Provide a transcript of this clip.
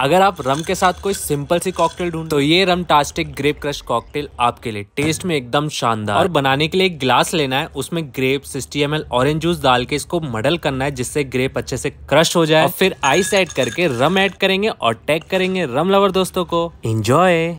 अगर आप रम के साथ कोई सिंपल सी कॉकटेल ढूंढ तो ये rumtastic grape crush cocktail आपके लिए टेस्ट में एकदम शानदार और बनाने के लिए एक ग्लास लेना है उसमें grape sixty M orange juice डाल के इसको मडल करना है जिससे ग्रेप अच्छे से क्रश हो जाए और फिर आइस एड करके रम एड करेंगे और टैग करेंगे रम लवर दोस्तों को इंजॉय